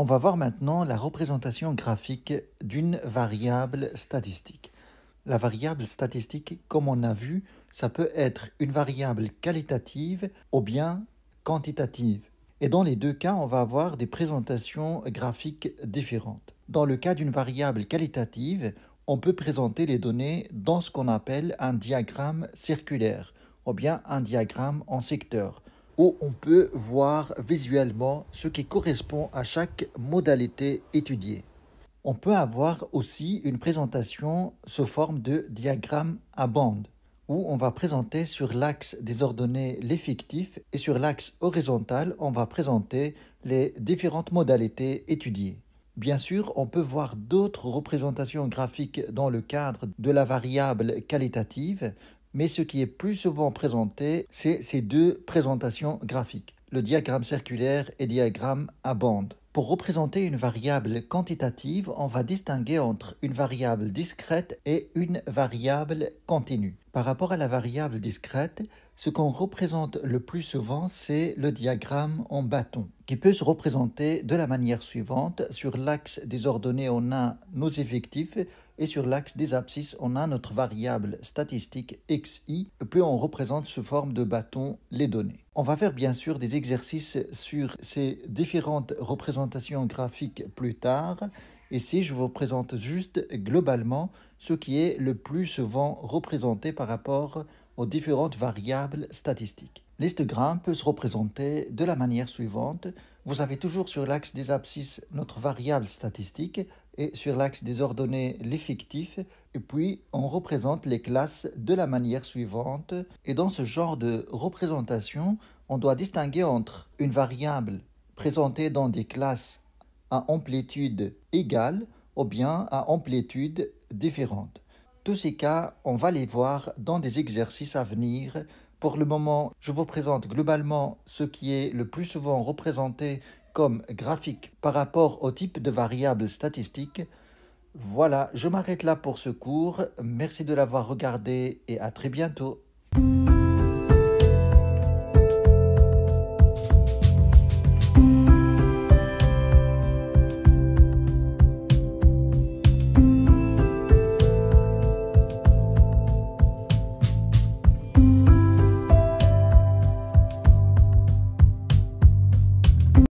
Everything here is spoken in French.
On va voir maintenant la représentation graphique d'une variable statistique. La variable statistique, comme on a vu, ça peut être une variable qualitative ou bien quantitative. Et dans les deux cas, on va avoir des présentations graphiques différentes. Dans le cas d'une variable qualitative, on peut présenter les données dans ce qu'on appelle un diagramme circulaire ou bien un diagramme en secteur où on peut voir visuellement ce qui correspond à chaque modalité étudiée. On peut avoir aussi une présentation sous forme de diagramme à bande, où on va présenter sur l'axe des ordonnées l'effectif, et sur l'axe horizontal, on va présenter les différentes modalités étudiées. Bien sûr, on peut voir d'autres représentations graphiques dans le cadre de la variable qualitative, mais ce qui est plus souvent présenté, c'est ces deux présentations graphiques, le diagramme circulaire et diagramme à bande. Pour représenter une variable quantitative, on va distinguer entre une variable discrète et une variable continue. Par rapport à la variable discrète, ce qu'on représente le plus souvent, c'est le diagramme en bâton, qui peut se représenter de la manière suivante. Sur l'axe des ordonnées, on a nos effectifs, et sur l'axe des abscisses, on a notre variable statistique xi, et puis on représente sous forme de bâton les données. On va faire bien sûr des exercices sur ces différentes représentations graphiques plus tard, Ici, je vous présente juste globalement ce qui est le plus souvent représenté par rapport aux différentes variables statistiques. L'histogramme peut se représenter de la manière suivante. Vous avez toujours sur l'axe des abscisses notre variable statistique et sur l'axe des ordonnées l'effectif. Et puis, on représente les classes de la manière suivante. Et dans ce genre de représentation, on doit distinguer entre une variable présentée dans des classes à amplitude égale ou bien à amplitude différente. Tous ces cas, on va les voir dans des exercices à venir. Pour le moment, je vous présente globalement ce qui est le plus souvent représenté comme graphique par rapport au type de variable statistique. Voilà, je m'arrête là pour ce cours. Merci de l'avoir regardé et à très bientôt.